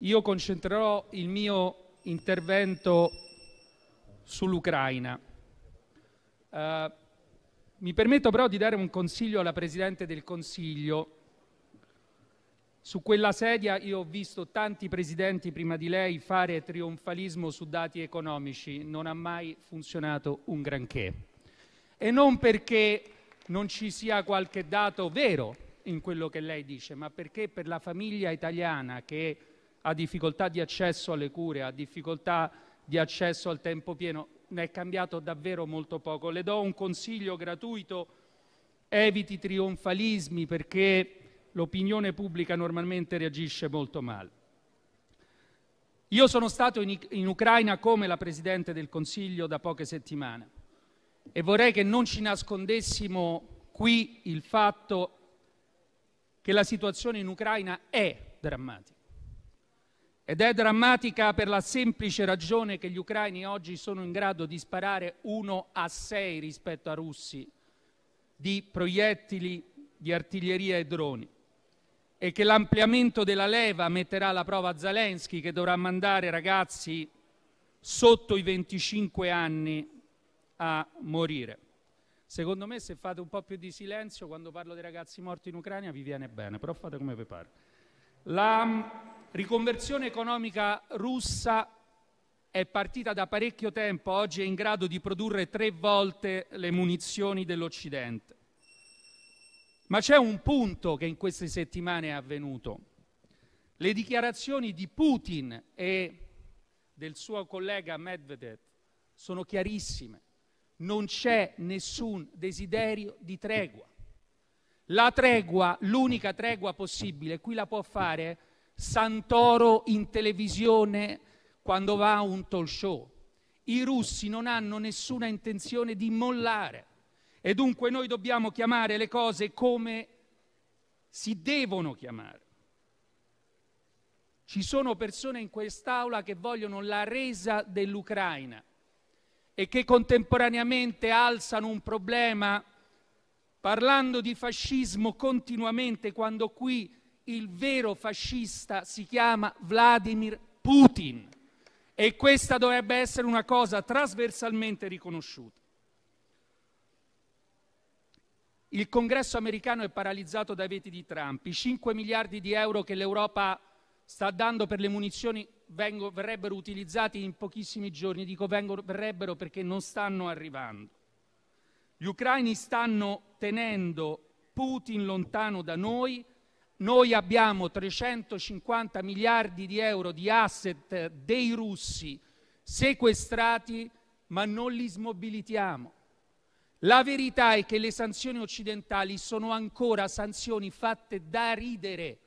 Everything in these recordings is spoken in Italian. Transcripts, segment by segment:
Io concentrerò il mio intervento sull'Ucraina. Uh, mi permetto però di dare un consiglio alla Presidente del Consiglio. Su quella sedia io ho visto tanti presidenti prima di lei fare trionfalismo su dati economici, non ha mai funzionato un granché. E non perché non ci sia qualche dato vero in quello che lei dice, ma perché per la famiglia italiana che ha difficoltà di accesso alle cure, ha difficoltà di accesso al tempo pieno, ne è cambiato davvero molto poco. Le do un consiglio gratuito, eviti trionfalismi perché l'opinione pubblica normalmente reagisce molto male. Io sono stato in, in, Ucraina come la Presidente del Consiglio da poche settimane e vorrei che non ci nascondessimo qui il fatto che la situazione in Ucraina è drammatica. Ed è drammatica per la semplice ragione che gli ucraini oggi sono in grado di sparare uno a sei rispetto a russi di proiettili, di artiglieria e droni e che l'ampliamento della leva metterà alla prova Zelensky che dovrà mandare ragazzi sotto i 25 anni a morire. Secondo me se fate un po' più di silenzio quando parlo dei ragazzi morti in Ucraina vi viene bene, però fate come vi pare. La riconversione economica russa è partita da parecchio tempo, oggi è in grado di produrre tre volte le munizioni dell'Occidente. Ma c'è un punto che in queste settimane è avvenuto. Le dichiarazioni di Putin e del suo collega Medvedev sono chiarissime. Non c'è nessun desiderio di tregua. La tregua, l'unica tregua possibile, qui la può fare Santoro in televisione quando va a un *talk show*. I russi non hanno nessuna intenzione di mollare e dunque noi dobbiamo chiamare le cose come si devono chiamare. Ci sono persone in quest'Aula che vogliono la resa dell'Ucraina e che contemporaneamente alzano un problema parlando di fascismo continuamente quando qui il vero fascista si chiama Vladimir Putin e questa dovrebbe essere una cosa trasversalmente riconosciuta. Il congresso americano è paralizzato dai veti di Trump, i 5 miliardi di euro che l'Europa sta dando per le munizioni vengo, verrebbero utilizzati in pochissimi giorni, dico vengo, verrebbero perché non stanno arrivando. Gli ucraini stanno tenendo Putin lontano da noi noi abbiamo 350 miliardi di euro di asset dei russi sequestrati, ma non li smobilitiamo. La verità è che le sanzioni occidentali sono ancora sanzioni fatte da ridere.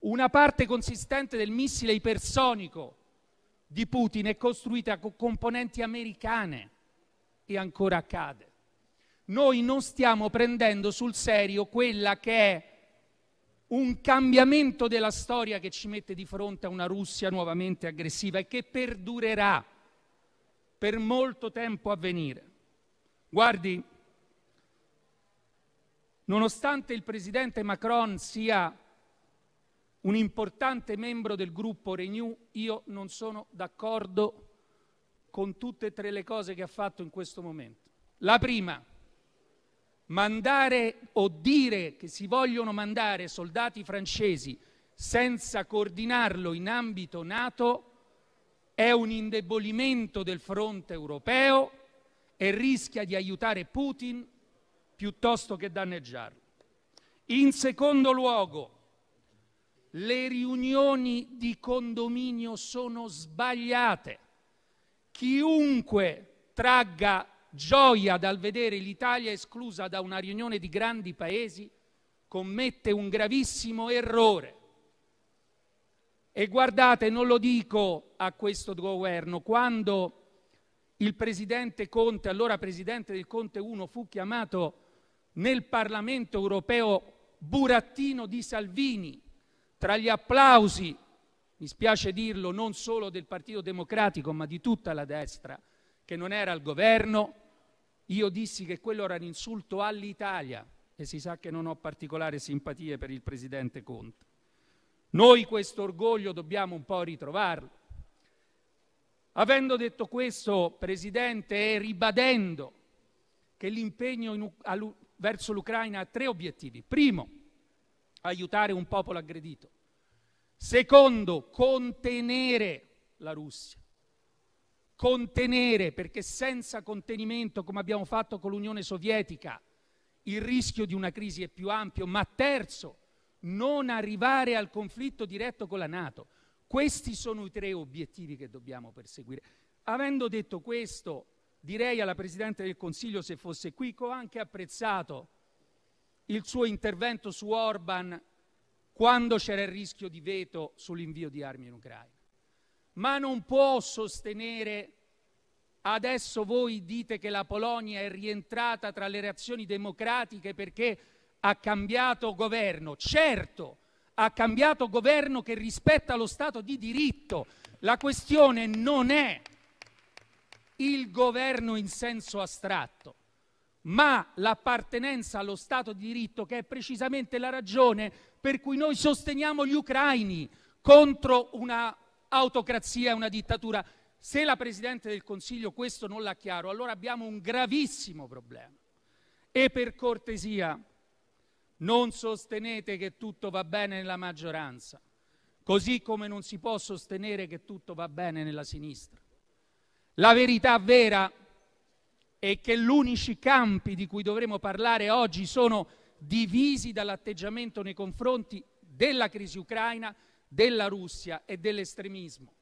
Una parte consistente del missile ipersonico di Putin è costruita con componenti americane e ancora accade. Noi non stiamo prendendo sul serio quella che è un cambiamento della storia che ci mette di fronte a una Russia nuovamente aggressiva e che perdurerà per molto tempo a venire. Guardi, nonostante il presidente Macron sia un importante membro del gruppo Renew, io non sono d'accordo con tutte e tre le cose che ha fatto in questo momento. La prima, mandare o dire che si vogliono mandare soldati francesi senza coordinarlo in ambito NATO è un indebolimento del fronte europeo e rischia di aiutare Putin piuttosto che danneggiarlo. In secondo luogo, le riunioni di condominio sono sbagliate. Chiunque tragga gioia dal vedere l'Italia esclusa da una riunione di grandi paesi, commette un gravissimo errore. E guardate, non lo dico a questo governo, quando il presidente Conte, allora presidente del Conte 1, fu chiamato nel Parlamento europeo burattino di Salvini, tra gli applausi, mi spiace dirlo, non solo del Partito Democratico, ma di tutta la destra che non era al governo, io dissi che quello era un insulto all'Italia e si sa che non ho particolare simpatie per il presidente Conte. Noi questo orgoglio dobbiamo un po' ritrovarlo. Avendo detto questo, Presidente, e ribadendo che l'impegno verso l'Ucraina ha tre obiettivi. Primo, aiutare un popolo aggredito. Secondo, contenere la Russia contenere, perché senza contenimento, come abbiamo fatto con l'Unione Sovietica, il rischio di una crisi è più ampio, ma terzo, non arrivare al conflitto diretto con la Nato. Questi sono i tre obiettivi che dobbiamo perseguire. Avendo detto questo, direi alla Presidente del Consiglio, se fosse qui, che ho anche apprezzato il suo intervento su Orban quando c'era il rischio di veto sull'invio di armi in Ucraina ma non può sostenere adesso voi dite che la Polonia è rientrata tra le reazioni democratiche perché ha cambiato governo. Certo, ha cambiato governo che rispetta lo Stato di diritto. La questione non è il governo in senso astratto, ma l'appartenenza allo Stato di diritto che è precisamente la ragione per cui noi sosteniamo gli ucraini contro una autocrazia è una dittatura. Se la Presidente del Consiglio questo non l'ha chiaro, allora abbiamo un gravissimo problema. E per cortesia, non sostenete che tutto va bene nella maggioranza, così come non si può sostenere che tutto va bene nella sinistra. La verità vera è che l'unici campi di cui dovremo parlare oggi sono divisi dall'atteggiamento nei confronti della crisi ucraina della Russia e dell'estremismo.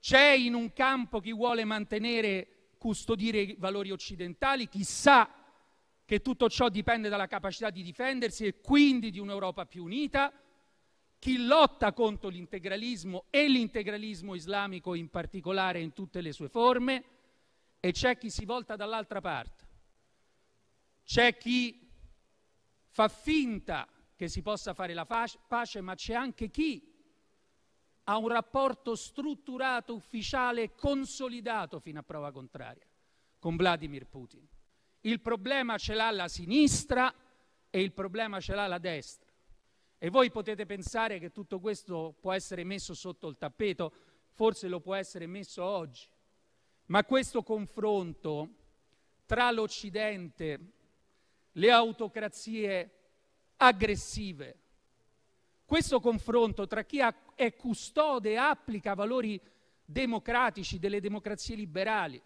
C'è in un campo chi vuole mantenere, custodire i valori occidentali, chi sa che tutto ciò dipende dalla capacità di difendersi e quindi di un'Europa più unita, chi lotta contro l'integralismo e l'integralismo islamico in particolare in tutte le sue forme, e c'è chi si volta dall'altra parte, c'è chi fa finta che si possa fare la pace, ma c'è anche chi ha un rapporto strutturato, ufficiale consolidato fino a prova contraria con Vladimir Putin. Il problema ce l'ha la sinistra e il problema ce l'ha la destra. E voi potete pensare che tutto questo può essere messo sotto il tappeto, forse lo può essere messo oggi, ma questo confronto tra l'Occidente, le autocrazie aggressive. Questo confronto tra chi è custode e applica valori democratici delle democrazie liberali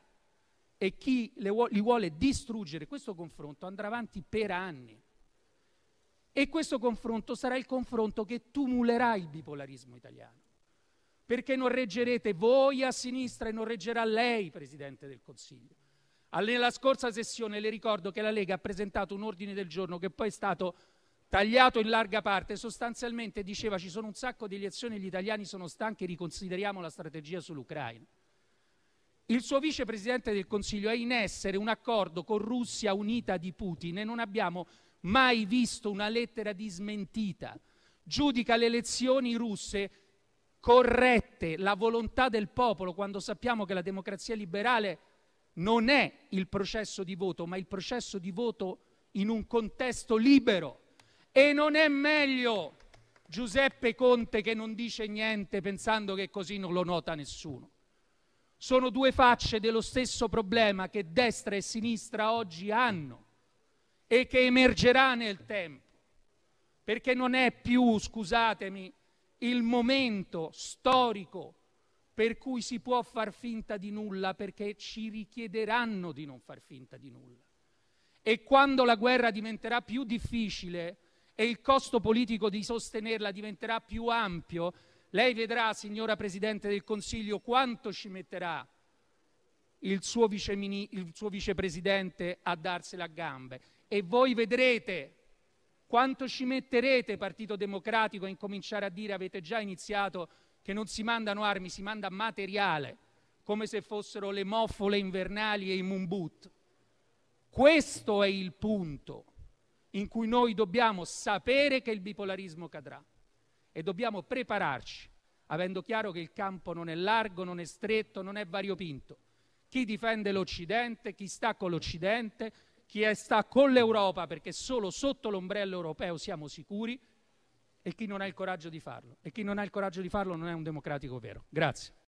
e chi li vuole distruggere, questo confronto andrà avanti per anni. E questo confronto sarà il confronto che tumulerà il bipolarismo italiano. Perché non reggerete voi a sinistra e non reggerà lei, Presidente del Consiglio. Nella scorsa sessione le ricordo che la Lega ha presentato un ordine del giorno che poi è stato tagliato in larga parte, sostanzialmente diceva ci sono un sacco di elezioni, gli italiani sono stanchi, riconsideriamo la strategia sull'Ucraina. Il suo vicepresidente del Consiglio è in essere un accordo con Russia unita di Putin e non abbiamo mai visto una lettera di smentita. Giudica le elezioni russe corrette, la volontà del popolo, quando sappiamo che la democrazia liberale non è il processo di voto, ma il processo di voto in un contesto libero. E non è meglio Giuseppe Conte che non dice niente pensando che così non lo nota nessuno. Sono due facce dello stesso problema che destra e sinistra oggi hanno e che emergerà nel tempo. Perché non è più, scusatemi, il momento storico per cui si può far finta di nulla perché ci richiederanno di non far finta di nulla. E quando la guerra diventerà più difficile, e il costo politico di sostenerla diventerà più ampio, lei vedrà, signora Presidente del Consiglio, quanto ci metterà il suo, vicemini- il suo vicepresidente a darsela a gambe. E voi vedrete quanto ci metterete, Partito Democratico, a incominciare a dire avete già iniziato che non si mandano armi, si manda materiale, come se fossero le moffole invernali e i mumbut. Questo è il punto in cui noi dobbiamo sapere che il bipolarismo cadrà e dobbiamo prepararci, avendo chiaro che il campo non è largo, non è stretto, non è variopinto. Chi difende l'Occidente, chi sta con l'Occidente, chi sta con l'Europa, perché solo sotto l'ombrello europeo siamo sicuri, e chi non ha il coraggio di farlo. E chi non ha il coraggio di farlo non è un democratico vero. Grazie.